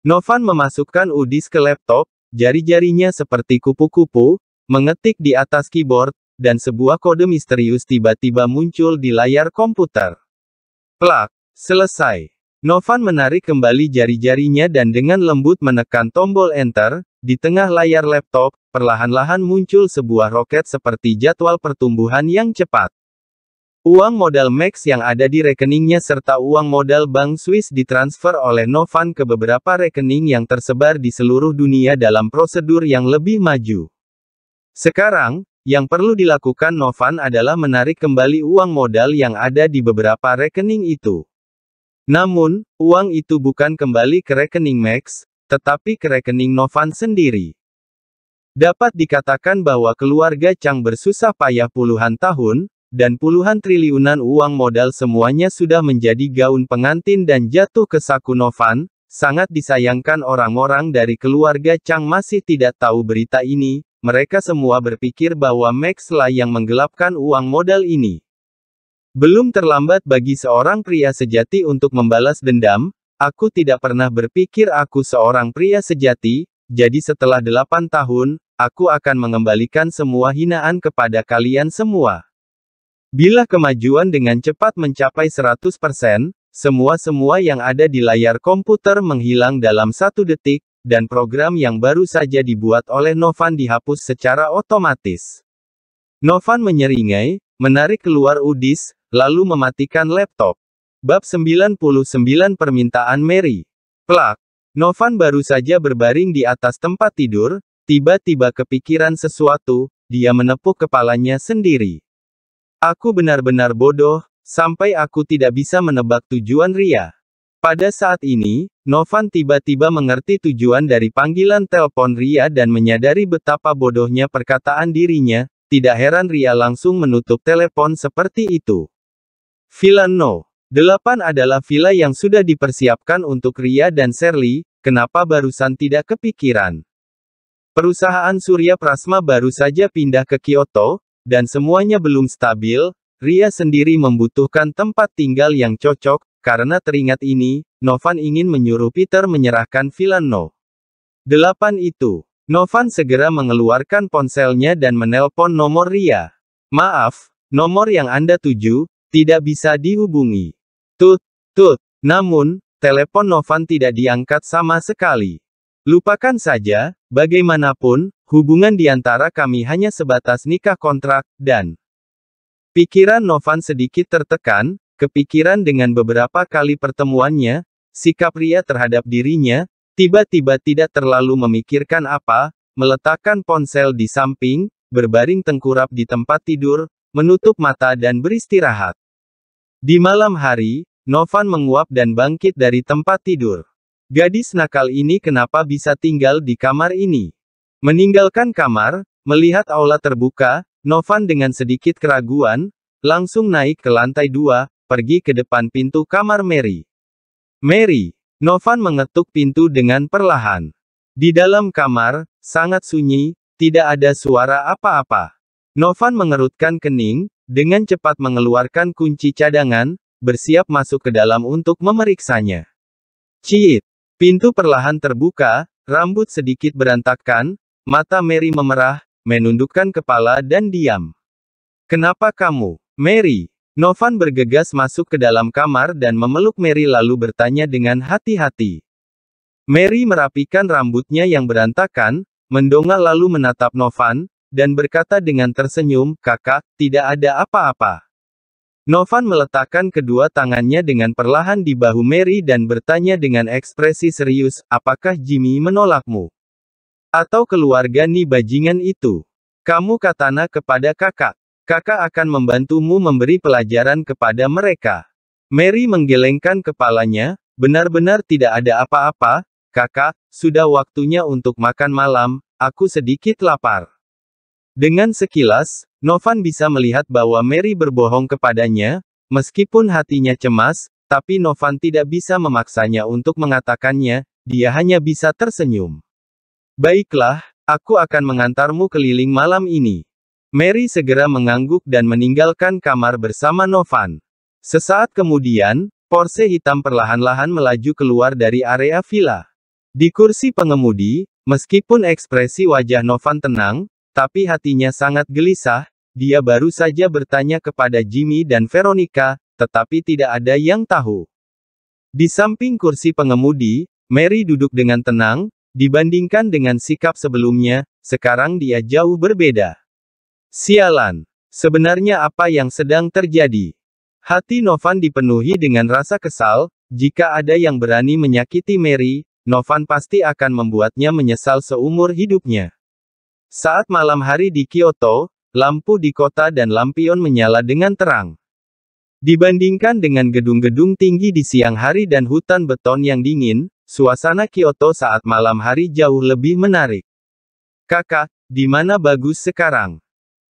Novan memasukkan UDIS ke laptop, jari-jarinya seperti kupu-kupu, mengetik di atas keyboard, dan sebuah kode misterius tiba-tiba muncul di layar komputer. Plak, selesai. Novan menarik kembali jari-jarinya dan dengan lembut menekan tombol enter, di tengah layar laptop, perlahan-lahan muncul sebuah roket seperti jadwal pertumbuhan yang cepat. Uang modal Max yang ada di rekeningnya serta uang modal Bank Swiss ditransfer oleh Novan ke beberapa rekening yang tersebar di seluruh dunia dalam prosedur yang lebih maju. Sekarang, yang perlu dilakukan Novan adalah menarik kembali uang modal yang ada di beberapa rekening itu. Namun, uang itu bukan kembali ke rekening Max, tetapi ke rekening Novan sendiri. Dapat dikatakan bahwa keluarga Chang bersusah payah puluhan tahun, dan puluhan triliunan uang modal semuanya sudah menjadi gaun pengantin dan jatuh ke saku Novan, sangat disayangkan orang-orang dari keluarga Chang masih tidak tahu berita ini, mereka semua berpikir bahwa Max lah yang menggelapkan uang modal ini. Belum terlambat bagi seorang pria sejati untuk membalas dendam, aku tidak pernah berpikir aku seorang pria sejati, jadi setelah delapan tahun, aku akan mengembalikan semua hinaan kepada kalian semua. Bila kemajuan dengan cepat mencapai 100%, semua-semua yang ada di layar komputer menghilang dalam satu detik, dan program yang baru saja dibuat oleh Novan dihapus secara otomatis. Novan menyeringai, menarik keluar Udis, lalu mematikan laptop. Bab 99 Permintaan Mary. Plak. Novan baru saja berbaring di atas tempat tidur, tiba-tiba kepikiran sesuatu, dia menepuk kepalanya sendiri. Aku benar-benar bodoh, sampai aku tidak bisa menebak tujuan Ria. Pada saat ini, Novan tiba-tiba mengerti tujuan dari panggilan telepon Ria dan menyadari betapa bodohnya perkataan dirinya, tidak heran Ria langsung menutup telepon seperti itu. Villa No. 8 adalah villa yang sudah dipersiapkan untuk Ria dan Shirley, kenapa barusan tidak kepikiran. Perusahaan Surya Prasma baru saja pindah ke Kyoto, dan semuanya belum stabil, Ria sendiri membutuhkan tempat tinggal yang cocok, karena teringat ini, Novan ingin menyuruh Peter menyerahkan Villano. Delapan itu. Novan segera mengeluarkan ponselnya dan menelpon nomor Ria. Maaf, nomor yang Anda tuju, tidak bisa dihubungi. Tut, tut. Namun, telepon Novan tidak diangkat sama sekali. Lupakan saja, bagaimanapun, hubungan di antara kami hanya sebatas nikah kontrak, dan... Pikiran Novan sedikit tertekan, Kepikiran dengan beberapa kali pertemuannya, sikap pria terhadap dirinya, tiba-tiba tidak terlalu memikirkan apa, meletakkan ponsel di samping, berbaring tengkurap di tempat tidur, menutup mata dan beristirahat. Di malam hari, Novan menguap dan bangkit dari tempat tidur. Gadis nakal ini kenapa bisa tinggal di kamar ini? Meninggalkan kamar, melihat aula terbuka, Novan dengan sedikit keraguan, langsung naik ke lantai dua, pergi ke depan pintu kamar Mary. Mary, Novan mengetuk pintu dengan perlahan. Di dalam kamar, sangat sunyi, tidak ada suara apa-apa. Novan mengerutkan kening, dengan cepat mengeluarkan kunci cadangan, bersiap masuk ke dalam untuk memeriksanya. Ciit. Pintu perlahan terbuka, rambut sedikit berantakan, mata Mary memerah, menundukkan kepala dan diam. Kenapa kamu, Mary? Novan bergegas masuk ke dalam kamar dan memeluk Mary lalu bertanya dengan hati-hati. Mary merapikan rambutnya yang berantakan, mendongak lalu menatap Novan, dan berkata dengan tersenyum, kakak, tidak ada apa-apa. Novan meletakkan kedua tangannya dengan perlahan di bahu Mary dan bertanya dengan ekspresi serius, apakah Jimmy menolakmu? Atau keluarga nih bajingan itu? Kamu katana kepada kakak. Kakak akan membantumu memberi pelajaran kepada mereka. Mary menggelengkan kepalanya, benar-benar tidak ada apa-apa, kakak, sudah waktunya untuk makan malam, aku sedikit lapar. Dengan sekilas, Novan bisa melihat bahwa Mary berbohong kepadanya, meskipun hatinya cemas, tapi Novan tidak bisa memaksanya untuk mengatakannya, dia hanya bisa tersenyum. Baiklah, aku akan mengantarmu keliling malam ini. Mary segera mengangguk dan meninggalkan kamar bersama Novan. Sesaat kemudian, Porsche hitam perlahan-lahan melaju keluar dari area villa. Di kursi pengemudi, meskipun ekspresi wajah Novan tenang, tapi hatinya sangat gelisah, dia baru saja bertanya kepada Jimmy dan Veronica, tetapi tidak ada yang tahu. Di samping kursi pengemudi, Mary duduk dengan tenang, dibandingkan dengan sikap sebelumnya, sekarang dia jauh berbeda. Sialan. Sebenarnya apa yang sedang terjadi? Hati Novan dipenuhi dengan rasa kesal, jika ada yang berani menyakiti Mary, Novan pasti akan membuatnya menyesal seumur hidupnya. Saat malam hari di Kyoto, lampu di kota dan lampion menyala dengan terang. Dibandingkan dengan gedung-gedung tinggi di siang hari dan hutan beton yang dingin, suasana Kyoto saat malam hari jauh lebih menarik. Kakak, di mana bagus sekarang?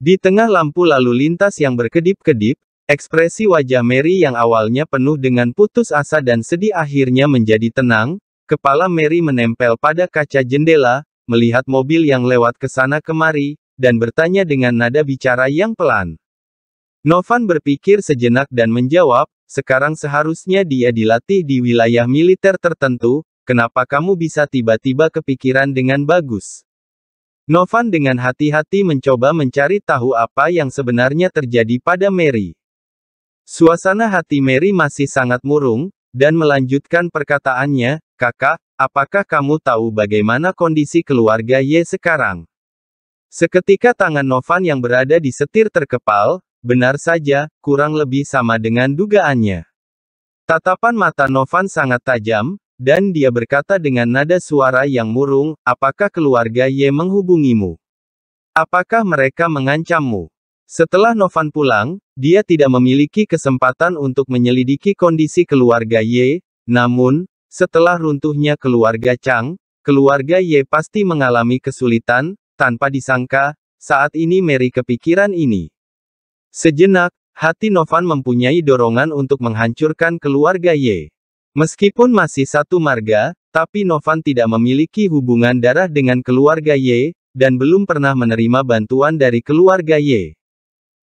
Di tengah lampu lalu lintas yang berkedip-kedip, ekspresi wajah Mary yang awalnya penuh dengan putus asa dan sedih akhirnya menjadi tenang, kepala Mary menempel pada kaca jendela, melihat mobil yang lewat ke sana kemari, dan bertanya dengan nada bicara yang pelan. Novan berpikir sejenak dan menjawab, sekarang seharusnya dia dilatih di wilayah militer tertentu, kenapa kamu bisa tiba-tiba kepikiran dengan bagus? Novan dengan hati-hati mencoba mencari tahu apa yang sebenarnya terjadi pada Mary. Suasana hati Mary masih sangat murung, dan melanjutkan perkataannya, kakak, apakah kamu tahu bagaimana kondisi keluarga Y sekarang? Seketika tangan Novan yang berada di setir terkepal, benar saja, kurang lebih sama dengan dugaannya. Tatapan mata Novan sangat tajam, dan dia berkata dengan nada suara yang murung, apakah keluarga Ye menghubungimu? Apakah mereka mengancammu? Setelah Novan pulang, dia tidak memiliki kesempatan untuk menyelidiki kondisi keluarga Ye, namun, setelah runtuhnya keluarga Chang, keluarga Ye pasti mengalami kesulitan, tanpa disangka, saat ini Mary kepikiran ini. Sejenak, hati Novan mempunyai dorongan untuk menghancurkan keluarga Ye. Meskipun masih satu marga, tapi Novan tidak memiliki hubungan darah dengan keluarga Y, dan belum pernah menerima bantuan dari keluarga Y.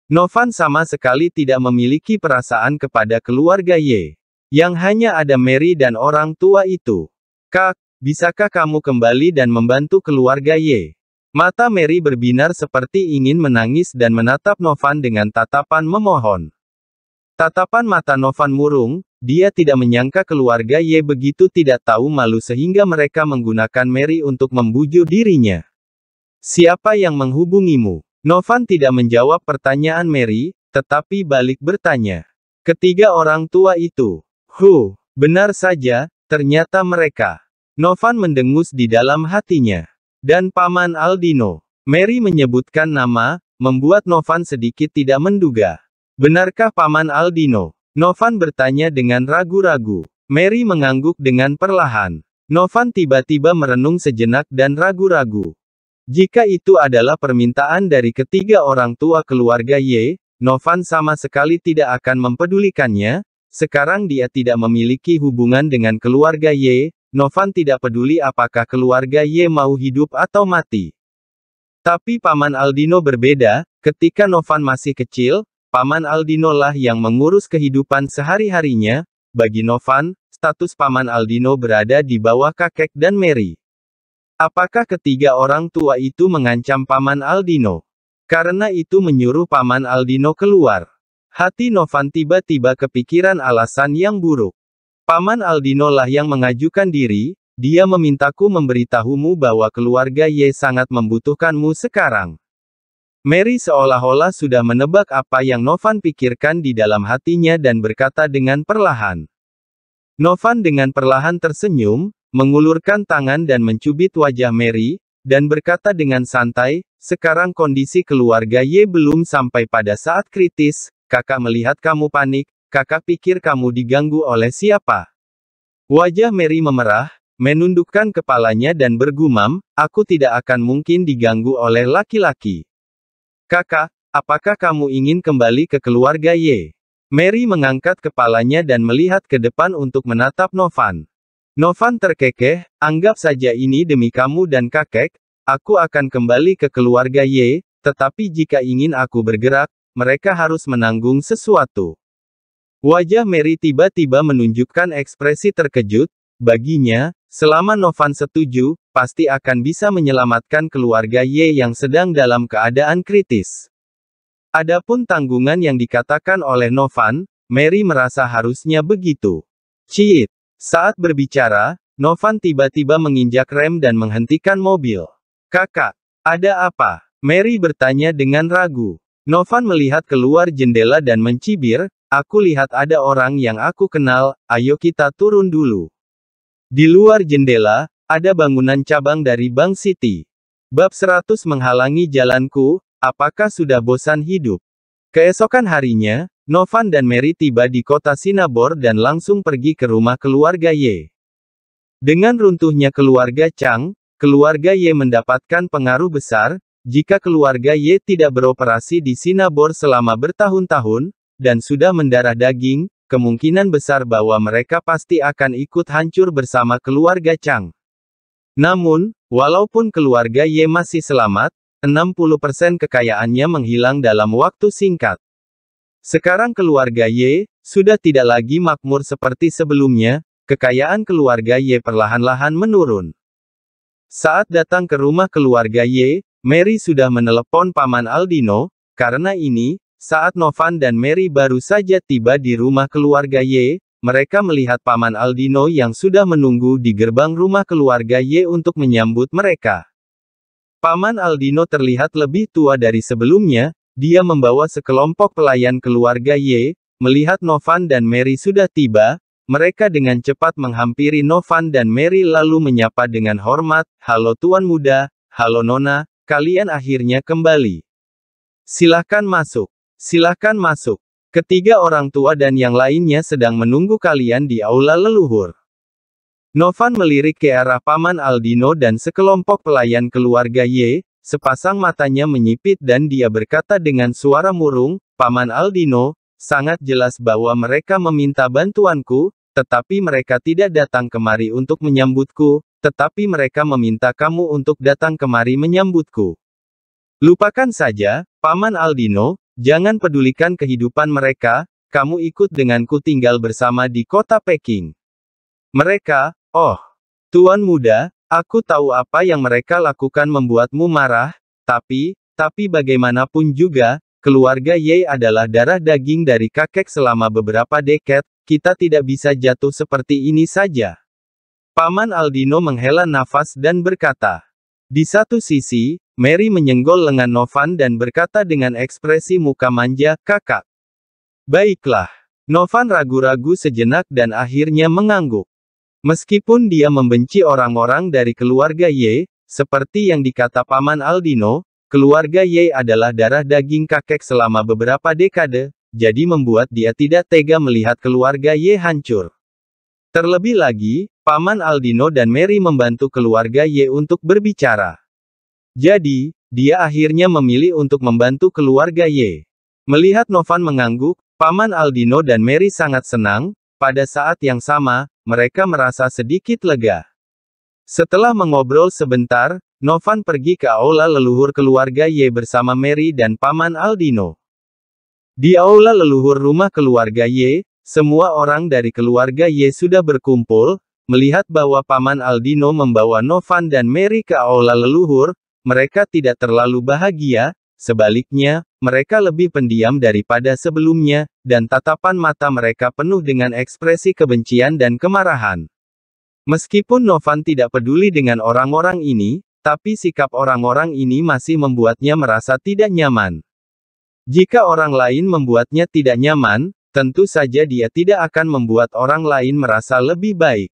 Novan sama sekali tidak memiliki perasaan kepada keluarga Y. Yang hanya ada Mary dan orang tua itu. Kak, bisakah kamu kembali dan membantu keluarga Y? Mata Mary berbinar seperti ingin menangis dan menatap Novan dengan tatapan memohon. Tatapan mata Novan murung, dia tidak menyangka keluarga Ye begitu tidak tahu malu sehingga mereka menggunakan Mary untuk membujuk dirinya. Siapa yang menghubungimu? Novan tidak menjawab pertanyaan Mary, tetapi balik bertanya. Ketiga orang tua itu. Hu, benar saja, ternyata mereka. Novan mendengus di dalam hatinya. Dan paman Aldino. Mary menyebutkan nama, membuat Novan sedikit tidak menduga. Benarkah Paman Aldino? Novan bertanya dengan ragu-ragu. Mary mengangguk dengan perlahan. Novan tiba-tiba merenung sejenak dan ragu-ragu. Jika itu adalah permintaan dari ketiga orang tua keluarga Y, Novan sama sekali tidak akan mempedulikannya, sekarang dia tidak memiliki hubungan dengan keluarga Y, Novan tidak peduli apakah keluarga Y mau hidup atau mati. Tapi Paman Aldino berbeda, ketika Novan masih kecil, Paman Aldino lah yang mengurus kehidupan sehari-harinya, bagi Novan, status Paman Aldino berada di bawah kakek dan Mary. Apakah ketiga orang tua itu mengancam Paman Aldino? Karena itu menyuruh Paman Aldino keluar. Hati Novan tiba-tiba kepikiran alasan yang buruk. Paman Aldino lah yang mengajukan diri, dia memintaku memberitahumu bahwa keluarga Ye sangat membutuhkanmu sekarang. Mary seolah-olah sudah menebak apa yang Novan pikirkan di dalam hatinya dan berkata dengan perlahan. Novan dengan perlahan tersenyum, mengulurkan tangan dan mencubit wajah Mary, dan berkata dengan santai, sekarang kondisi keluarga Y belum sampai pada saat kritis, kakak melihat kamu panik, kakak pikir kamu diganggu oleh siapa. Wajah Mary memerah, menundukkan kepalanya dan bergumam, aku tidak akan mungkin diganggu oleh laki-laki. Kakak, apakah kamu ingin kembali ke keluarga Ye? Mary mengangkat kepalanya dan melihat ke depan untuk menatap Novan. Novan terkekeh, anggap saja ini demi kamu dan kakek, aku akan kembali ke keluarga Ye, tetapi jika ingin aku bergerak, mereka harus menanggung sesuatu. Wajah Mary tiba-tiba menunjukkan ekspresi terkejut, baginya, Selama Novan setuju, pasti akan bisa menyelamatkan keluarga Ye yang sedang dalam keadaan kritis. Adapun tanggungan yang dikatakan oleh Novan, Mary merasa harusnya begitu. Ciit. Saat berbicara, Novan tiba-tiba menginjak rem dan menghentikan mobil. Kakak, ada apa? Mary bertanya dengan ragu. Novan melihat keluar jendela dan mencibir, aku lihat ada orang yang aku kenal, ayo kita turun dulu. Di luar jendela, ada bangunan cabang dari Bank City. Bab 100 menghalangi jalanku, apakah sudah bosan hidup? Keesokan harinya, Novan dan Mary tiba di kota Sinabor dan langsung pergi ke rumah keluarga Ye. Dengan runtuhnya keluarga Chang, keluarga Ye mendapatkan pengaruh besar, jika keluarga Ye tidak beroperasi di Sinabor selama bertahun-tahun, dan sudah mendarah daging, kemungkinan besar bahwa mereka pasti akan ikut hancur bersama keluarga Chang. Namun, walaupun keluarga Ye masih selamat, 60% kekayaannya menghilang dalam waktu singkat. Sekarang keluarga Ye, sudah tidak lagi makmur seperti sebelumnya, kekayaan keluarga Ye perlahan-lahan menurun. Saat datang ke rumah keluarga Ye, Mary sudah menelepon Paman Aldino, karena ini, saat Novan dan Mary baru saja tiba di rumah keluarga Y, mereka melihat paman Aldino yang sudah menunggu di gerbang rumah keluarga Y untuk menyambut mereka. Paman Aldino terlihat lebih tua dari sebelumnya, dia membawa sekelompok pelayan keluarga Y, melihat Novan dan Mary sudah tiba, mereka dengan cepat menghampiri Novan dan Mary lalu menyapa dengan hormat, Halo Tuan Muda, Halo Nona, kalian akhirnya kembali. Silahkan masuk. Silahkan masuk. Ketiga orang tua dan yang lainnya sedang menunggu kalian di aula leluhur. Novan melirik ke arah paman Aldino dan sekelompok pelayan keluarga Y, sepasang matanya menyipit dan dia berkata dengan suara murung, Paman Aldino, sangat jelas bahwa mereka meminta bantuanku, tetapi mereka tidak datang kemari untuk menyambutku, tetapi mereka meminta kamu untuk datang kemari menyambutku. Lupakan saja, Paman Aldino, Jangan pedulikan kehidupan mereka, kamu ikut denganku tinggal bersama di kota Peking. Mereka, oh, tuan muda, aku tahu apa yang mereka lakukan membuatmu marah, tapi, tapi bagaimanapun juga, keluarga Ye adalah darah daging dari kakek selama beberapa deket. kita tidak bisa jatuh seperti ini saja. Paman Aldino menghela nafas dan berkata, di satu sisi, Mary menyenggol lengan Novan dan berkata dengan ekspresi muka manja, kakak. Baiklah. Novan ragu-ragu sejenak dan akhirnya mengangguk. Meskipun dia membenci orang-orang dari keluarga Ye, seperti yang dikata paman Aldino, keluarga Ye adalah darah daging kakek selama beberapa dekade, jadi membuat dia tidak tega melihat keluarga Ye hancur. Terlebih lagi, paman Aldino dan Mary membantu keluarga Ye untuk berbicara. Jadi, dia akhirnya memilih untuk membantu keluarga Ye. Melihat Novan mengangguk, Paman Aldino dan Mary sangat senang, pada saat yang sama, mereka merasa sedikit lega. Setelah mengobrol sebentar, Novan pergi ke aula leluhur keluarga Ye bersama Mary dan Paman Aldino. Di aula leluhur rumah keluarga Ye, semua orang dari keluarga Ye sudah berkumpul, melihat bahwa Paman Aldino membawa Novan dan Mary ke aula leluhur, mereka tidak terlalu bahagia, sebaliknya, mereka lebih pendiam daripada sebelumnya, dan tatapan mata mereka penuh dengan ekspresi kebencian dan kemarahan. Meskipun Novan tidak peduli dengan orang-orang ini, tapi sikap orang-orang ini masih membuatnya merasa tidak nyaman. Jika orang lain membuatnya tidak nyaman, tentu saja dia tidak akan membuat orang lain merasa lebih baik.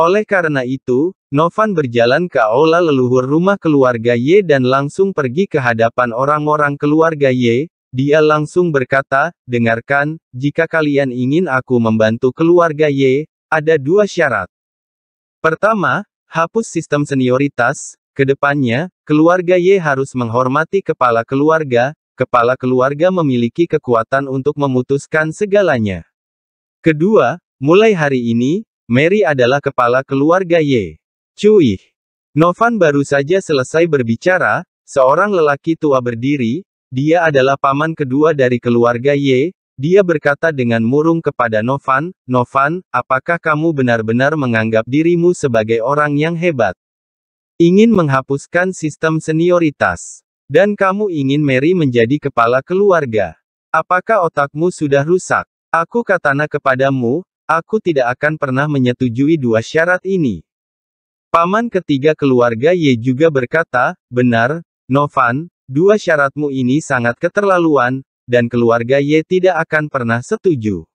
Oleh karena itu, Novan berjalan ke aula leluhur rumah keluarga Y dan langsung pergi ke hadapan orang-orang keluarga Y. Dia langsung berkata, dengarkan, jika kalian ingin aku membantu keluarga Y, ada dua syarat. Pertama, hapus sistem senioritas, kedepannya, keluarga Y harus menghormati kepala keluarga, kepala keluarga memiliki kekuatan untuk memutuskan segalanya. Kedua, mulai hari ini, Mary adalah kepala keluarga Ye. Cui. Novan baru saja selesai berbicara, seorang lelaki tua berdiri, dia adalah paman kedua dari keluarga Ye. dia berkata dengan murung kepada Novan, Novan, apakah kamu benar-benar menganggap dirimu sebagai orang yang hebat? Ingin menghapuskan sistem senioritas. Dan kamu ingin Mary menjadi kepala keluarga. Apakah otakmu sudah rusak? Aku katana kepadamu, Aku tidak akan pernah menyetujui dua syarat ini. Paman ketiga keluarga Ye juga berkata, benar, Novan, dua syaratmu ini sangat keterlaluan, dan keluarga Ye tidak akan pernah setuju.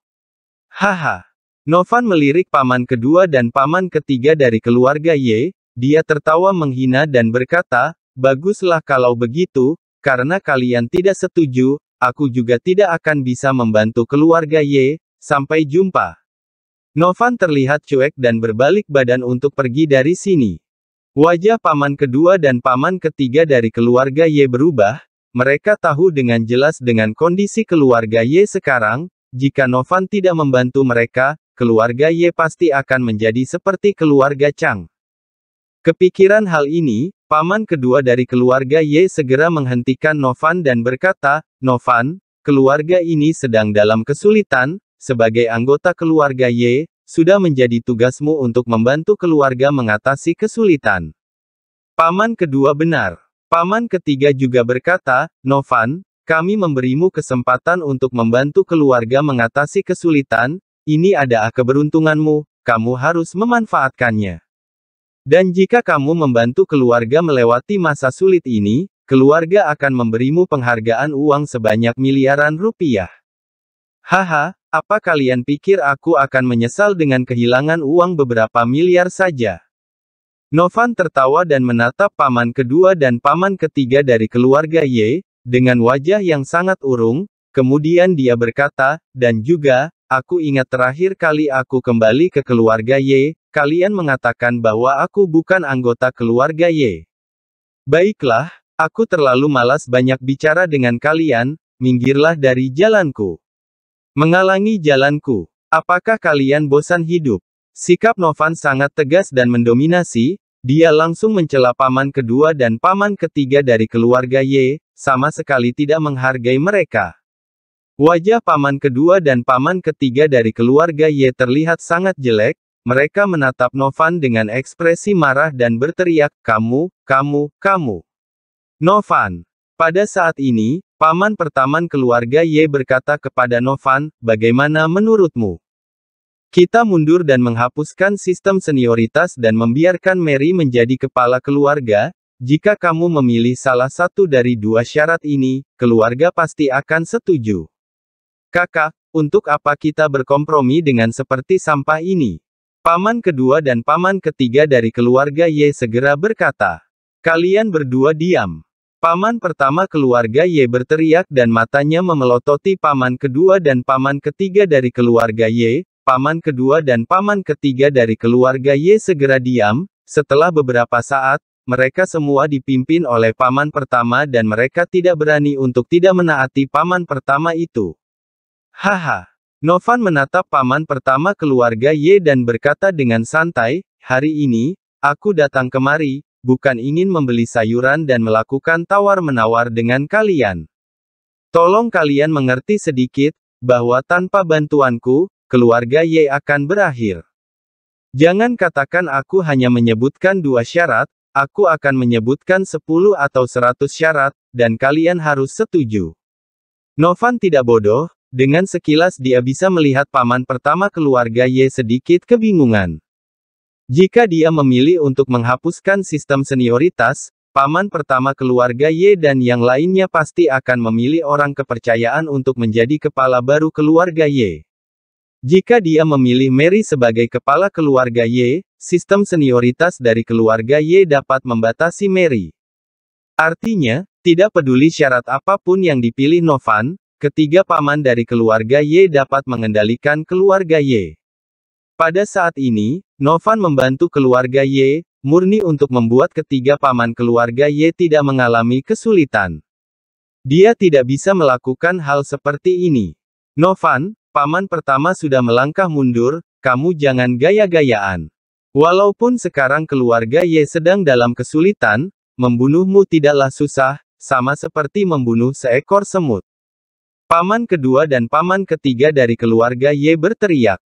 Haha. Novan melirik paman kedua dan paman ketiga dari keluarga Ye, dia tertawa menghina dan berkata, baguslah kalau begitu, karena kalian tidak setuju, aku juga tidak akan bisa membantu keluarga Ye, sampai jumpa. Novan terlihat cuek dan berbalik badan untuk pergi dari sini. Wajah paman kedua dan paman ketiga dari keluarga Ye berubah, mereka tahu dengan jelas dengan kondisi keluarga Ye sekarang, jika Novan tidak membantu mereka, keluarga Ye pasti akan menjadi seperti keluarga Chang. Kepikiran hal ini, paman kedua dari keluarga Ye segera menghentikan Novan dan berkata, Novan, keluarga ini sedang dalam kesulitan, sebagai anggota keluarga Y, sudah menjadi tugasmu untuk membantu keluarga mengatasi kesulitan. Paman kedua benar. Paman ketiga juga berkata, Novan, kami memberimu kesempatan untuk membantu keluarga mengatasi kesulitan, ini adalah keberuntunganmu, kamu harus memanfaatkannya. Dan jika kamu membantu keluarga melewati masa sulit ini, keluarga akan memberimu penghargaan uang sebanyak miliaran rupiah. Haha, apa kalian pikir aku akan menyesal dengan kehilangan uang beberapa miliar saja? Novan tertawa dan menatap paman kedua dan paman ketiga dari keluarga Ye, dengan wajah yang sangat urung, kemudian dia berkata, dan juga, aku ingat terakhir kali aku kembali ke keluarga Ye, kalian mengatakan bahwa aku bukan anggota keluarga Ye. Baiklah, aku terlalu malas banyak bicara dengan kalian, minggirlah dari jalanku. Mengalangi jalanku. Apakah kalian bosan hidup? Sikap Novan sangat tegas dan mendominasi, dia langsung mencela paman kedua dan paman ketiga dari keluarga Ye, sama sekali tidak menghargai mereka. Wajah paman kedua dan paman ketiga dari keluarga Ye terlihat sangat jelek, mereka menatap Novan dengan ekspresi marah dan berteriak, kamu, kamu, kamu. Novan. Pada saat ini, Paman pertama keluarga Ye berkata kepada Novan, bagaimana menurutmu? Kita mundur dan menghapuskan sistem senioritas dan membiarkan Mary menjadi kepala keluarga, jika kamu memilih salah satu dari dua syarat ini, keluarga pasti akan setuju. Kakak, untuk apa kita berkompromi dengan seperti sampah ini? Paman kedua dan paman ketiga dari keluarga Ye segera berkata, kalian berdua diam. Paman pertama keluarga Ye berteriak dan matanya memelototi paman kedua dan paman ketiga dari keluarga Ye. paman kedua dan paman ketiga dari keluarga Ye segera diam, setelah beberapa saat, mereka semua dipimpin oleh paman pertama dan mereka tidak berani untuk tidak menaati paman pertama itu. Haha. Novan menatap paman pertama keluarga Ye dan berkata dengan santai, hari ini, aku datang kemari, bukan ingin membeli sayuran dan melakukan tawar-menawar dengan kalian. Tolong kalian mengerti sedikit, bahwa tanpa bantuanku, keluarga Ye akan berakhir. Jangan katakan aku hanya menyebutkan dua syarat, aku akan menyebutkan sepuluh atau seratus syarat, dan kalian harus setuju. Novan tidak bodoh, dengan sekilas dia bisa melihat paman pertama keluarga Ye sedikit kebingungan. Jika dia memilih untuk menghapuskan sistem senioritas, paman pertama keluarga Y dan yang lainnya pasti akan memilih orang kepercayaan untuk menjadi kepala baru keluarga Y. Jika dia memilih Mary sebagai kepala keluarga Y, sistem senioritas dari keluarga Y dapat membatasi Mary. Artinya, tidak peduli syarat apapun yang dipilih Novan, ketiga paman dari keluarga Y dapat mengendalikan keluarga Y. Pada saat ini, Novan membantu keluarga Y, murni untuk membuat ketiga paman keluarga Y tidak mengalami kesulitan. Dia tidak bisa melakukan hal seperti ini. Novan, paman pertama sudah melangkah mundur, kamu jangan gaya-gayaan. Walaupun sekarang keluarga Y sedang dalam kesulitan, membunuhmu tidaklah susah, sama seperti membunuh seekor semut. Paman kedua dan paman ketiga dari keluarga Y berteriak.